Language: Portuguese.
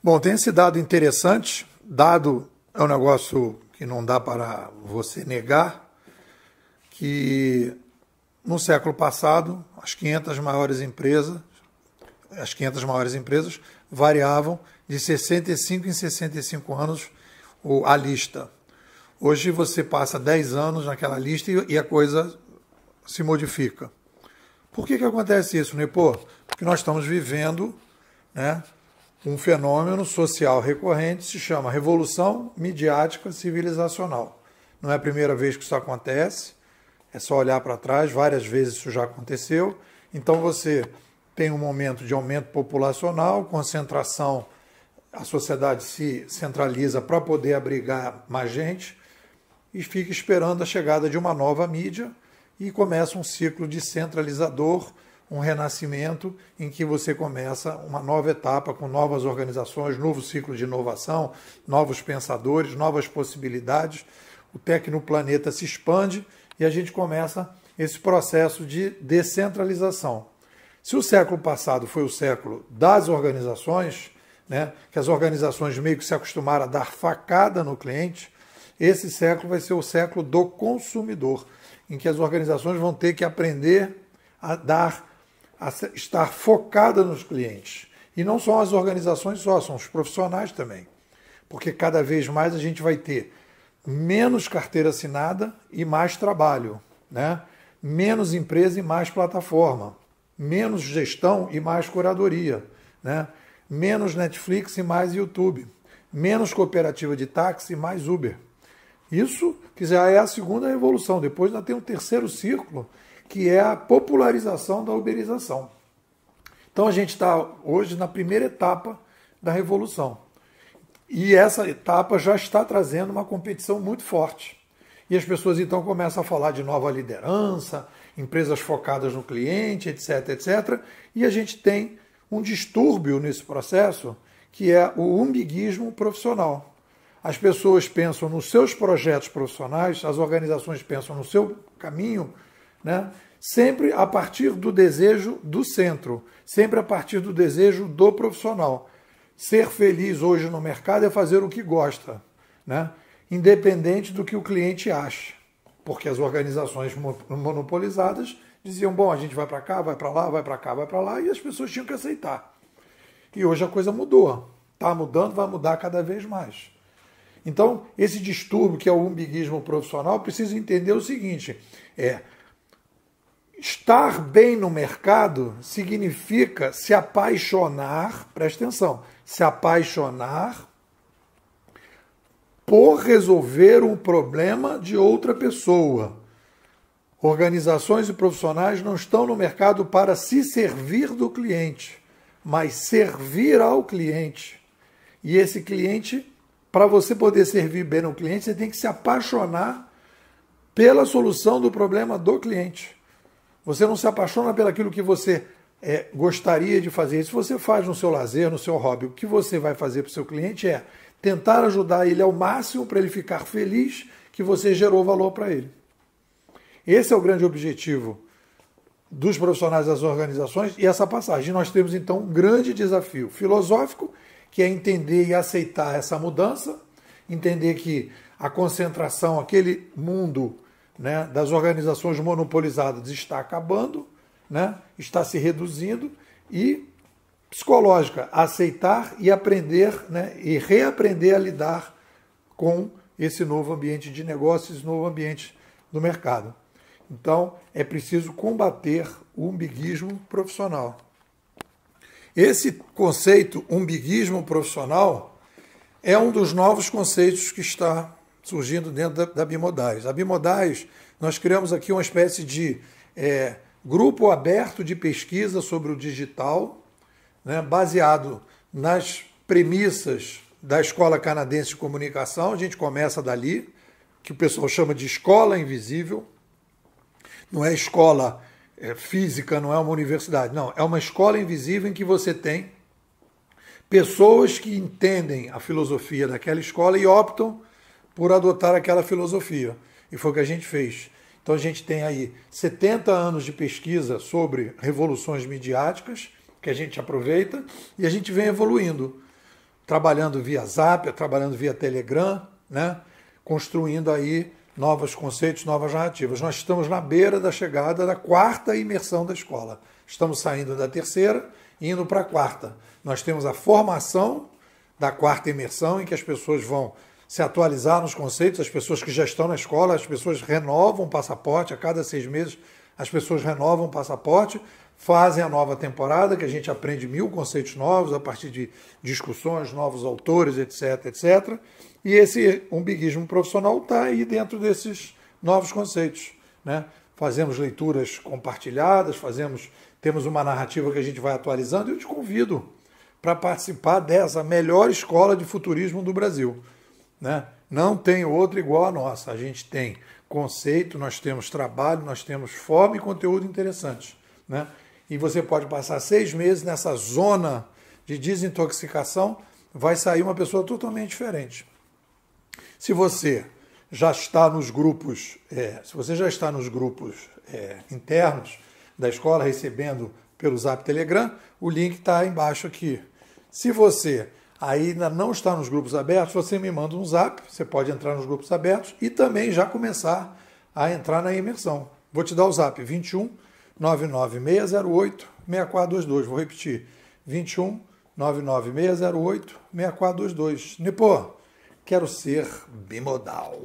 Bom, tem esse dado interessante. Dado é um negócio que não dá para você negar, que no século passado, as 500 maiores empresas, as 500 maiores empresas variavam de 65 em 65 anos a lista. Hoje você passa 10 anos naquela lista e a coisa se modifica. Por que, que acontece isso, Nepô? Porque nós estamos vivendo né, um fenômeno social recorrente se chama revolução midiática civilizacional. Não é a primeira vez que isso acontece, é só olhar para trás, várias vezes isso já aconteceu. Então você tem um momento de aumento populacional, concentração, a sociedade se centraliza para poder abrigar mais gente e fica esperando a chegada de uma nova mídia e começa um ciclo de centralizador um renascimento em que você começa uma nova etapa com novas organizações, novo ciclo de inovação, novos pensadores, novas possibilidades. O tecnoplaneta se expande e a gente começa esse processo de descentralização. Se o século passado foi o século das organizações, né, que as organizações meio que se acostumaram a dar facada no cliente, esse século vai ser o século do consumidor, em que as organizações vão ter que aprender a dar estar focada nos clientes. E não são as organizações só, são os profissionais também. Porque cada vez mais a gente vai ter menos carteira assinada e mais trabalho, né? menos empresa e mais plataforma, menos gestão e mais curadoria, né? menos Netflix e mais YouTube, menos cooperativa de táxi e mais Uber. Isso que já é a segunda revolução. Depois nós tem um terceiro círculo, que é a popularização da uberização. Então a gente está hoje na primeira etapa da revolução. E essa etapa já está trazendo uma competição muito forte. E as pessoas então começam a falar de nova liderança, empresas focadas no cliente, etc, etc. E a gente tem um distúrbio nesse processo que é o umbiguismo profissional. As pessoas pensam nos seus projetos profissionais, as organizações pensam no seu caminho né? sempre a partir do desejo do centro, sempre a partir do desejo do profissional. Ser feliz hoje no mercado é fazer o que gosta, né? independente do que o cliente acha, porque as organizações monopolizadas diziam: bom, a gente vai para cá, vai para lá, vai para cá, vai para lá, e as pessoas tinham que aceitar. E hoje a coisa mudou. Está mudando, vai mudar cada vez mais. Então, esse distúrbio que é o umbiguismo profissional, precisa entender o seguinte: é Estar bem no mercado significa se apaixonar, presta atenção, se apaixonar por resolver um problema de outra pessoa. Organizações e profissionais não estão no mercado para se servir do cliente, mas servir ao cliente. E esse cliente, para você poder servir bem no cliente, você tem que se apaixonar pela solução do problema do cliente. Você não se apaixona pelaquilo que você é, gostaria de fazer. Isso você faz no seu lazer, no seu hobby. O que você vai fazer para o seu cliente é tentar ajudar ele ao máximo para ele ficar feliz que você gerou valor para ele. Esse é o grande objetivo dos profissionais das organizações e essa passagem. Nós temos então um grande desafio filosófico, que é entender e aceitar essa mudança, entender que a concentração, aquele mundo né, das organizações monopolizadas está acabando, né, está se reduzindo e psicológica, aceitar e aprender né, e reaprender a lidar com esse novo ambiente de negócios, esse novo ambiente do mercado. Então, é preciso combater o umbiguismo profissional. Esse conceito umbiguismo profissional é um dos novos conceitos que está surgindo dentro da, da Bimodais. A Bimodais, nós criamos aqui uma espécie de é, grupo aberto de pesquisa sobre o digital, né, baseado nas premissas da Escola Canadense de Comunicação. A gente começa dali, que o pessoal chama de escola invisível. Não é escola é, física, não é uma universidade, não. É uma escola invisível em que você tem pessoas que entendem a filosofia daquela escola e optam por adotar aquela filosofia. E foi o que a gente fez. Então a gente tem aí 70 anos de pesquisa sobre revoluções midiáticas, que a gente aproveita, e a gente vem evoluindo, trabalhando via Zap, trabalhando via Telegram, né? construindo aí novos conceitos, novas narrativas. Nós estamos na beira da chegada da quarta imersão da escola. Estamos saindo da terceira e indo para a quarta. Nós temos a formação da quarta imersão, em que as pessoas vão se atualizar nos conceitos, as pessoas que já estão na escola, as pessoas renovam o passaporte a cada seis meses, as pessoas renovam o passaporte, fazem a nova temporada, que a gente aprende mil conceitos novos a partir de discussões, novos autores, etc, etc. E esse umbiguismo profissional está aí dentro desses novos conceitos. Né? Fazemos leituras compartilhadas, fazemos, temos uma narrativa que a gente vai atualizando. Eu te convido para participar dessa melhor escola de futurismo do Brasil. Né? Não tem outro igual a nossa. A gente tem conceito, nós temos trabalho, nós temos forma e conteúdo interessante. Né? E você pode passar seis meses nessa zona de desintoxicação, vai sair uma pessoa totalmente diferente. Se você já está nos grupos, é, se você já está nos grupos é, internos da escola recebendo pelo Zap Telegram, o link está embaixo aqui. Se você ainda não está nos grupos abertos, você me manda um zap, você pode entrar nos grupos abertos e também já começar a entrar na imersão. Vou te dar o zap 21 99608 6422. Vou repetir. 21 99608 6422. Nipô, quero ser bimodal.